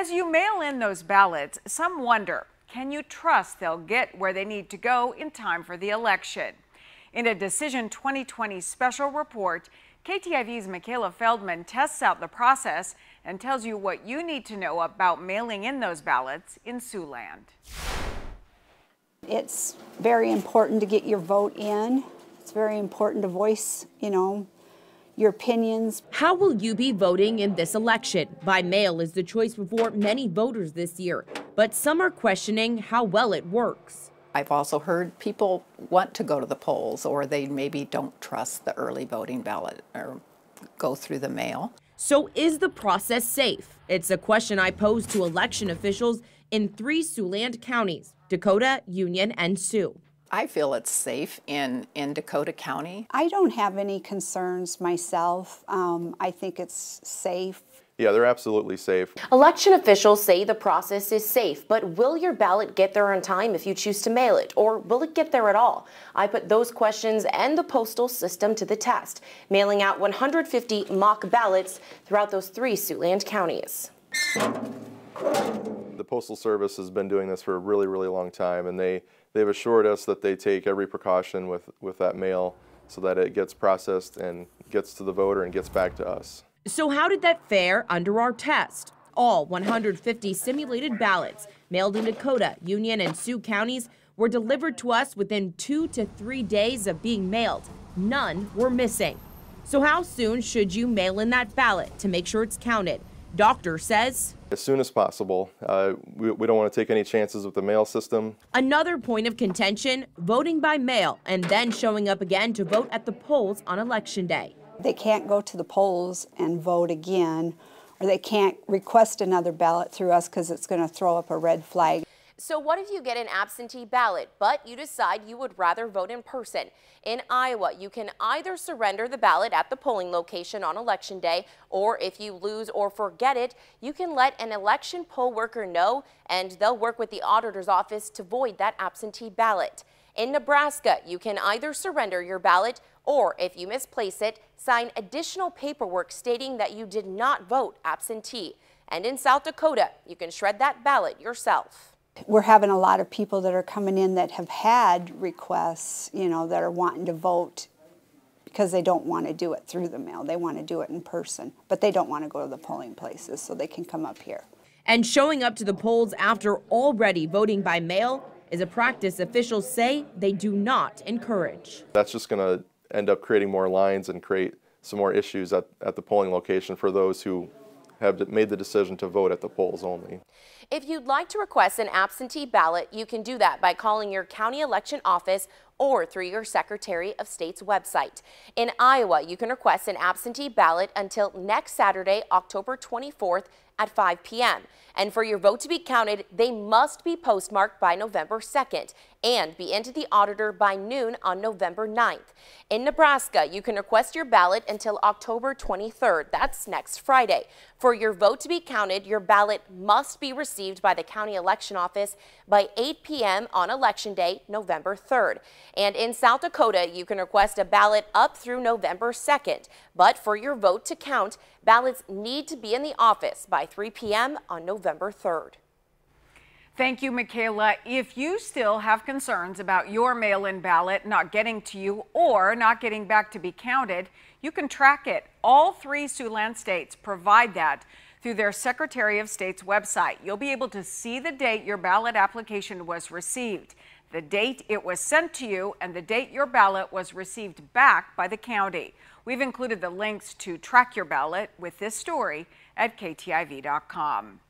As you mail in those ballots, some wonder, can you trust they'll get where they need to go in time for the election? In a Decision 2020 special report, KTIV's Michaela Feldman tests out the process and tells you what you need to know about mailing in those ballots in Siouxland. It's very important to get your vote in. It's very important to voice, you know, your opinions. How will you be voting in this election? By mail is the choice before many voters this year, but some are questioning how well it works. I've also heard people want to go to the polls or they maybe don't trust the early voting ballot or go through the mail. So is the process safe? It's a question I posed to election officials in three Siouxland counties, Dakota, Union, and Sioux. I feel it's safe in, in Dakota County. I don't have any concerns myself. Um, I think it's safe. Yeah, they're absolutely safe. Election officials say the process is safe, but will your ballot get there on time if you choose to mail it, or will it get there at all? I put those questions and the postal system to the test, mailing out 150 mock ballots throughout those three Siouxland counties. The Postal Service has been doing this for a really, really long time, and they they've assured us that they take every precaution with, with that mail so that it gets processed and gets to the voter and gets back to us. So, how did that fare under our test? All 150 simulated ballots mailed in Dakota, Union, and Sioux counties were delivered to us within two to three days of being mailed. None were missing. So, how soon should you mail in that ballot to make sure it's counted? Doctor says, as soon as possible. Uh, we, we, don't want to take any chances with the mail system. Another point of contention voting by mail and then showing up again to vote at the polls on election day. They can't go to the polls and vote again, or they can't request another ballot through us because it's going to throw up a red flag. So what if you get an absentee ballot, but you decide you would rather vote in person? In Iowa, you can either surrender the ballot at the polling location on election day, or if you lose or forget it, you can let an election poll worker know, and they'll work with the auditor's office to void that absentee ballot. In Nebraska, you can either surrender your ballot or, if you misplace it, sign additional paperwork stating that you did not vote absentee. And in South Dakota, you can shred that ballot yourself we're having a lot of people that are coming in that have had requests, you know, that are wanting to vote because they don't want to do it through the mail. They want to do it in person, but they don't want to go to the polling places, so they can come up here. And showing up to the polls after already voting by mail is a practice officials say they do not encourage. That's just going to end up creating more lines and create some more issues at, at the polling location for those who have made the decision to vote at the polls only. If you'd like to request an absentee ballot, you can do that by calling your county election office or through your Secretary of State's website. In Iowa, you can request an absentee ballot until next Saturday, October 24th at 5 p.m. And for your vote to be counted, they must be postmarked by November 2nd and be into the auditor by noon on November 9th. In Nebraska, you can request your ballot until October 23rd. That's next Friday. For your vote to be counted, your ballot must be received by the county election office by 8 p.m. on election day, November 3rd. And in South Dakota, you can request a ballot up through November 2nd. But for your vote to count, ballots need to be in the office by 3 p.m. on November 3rd. Thank you, Michaela. If you still have concerns about your mail in ballot not getting to you or not getting back to be counted, you can track it. All three Siouxland states provide that through their Secretary of State's website. You'll be able to see the date your ballot application was received the date it was sent to you, and the date your ballot was received back by the county. We've included the links to track your ballot with this story at ktiv.com.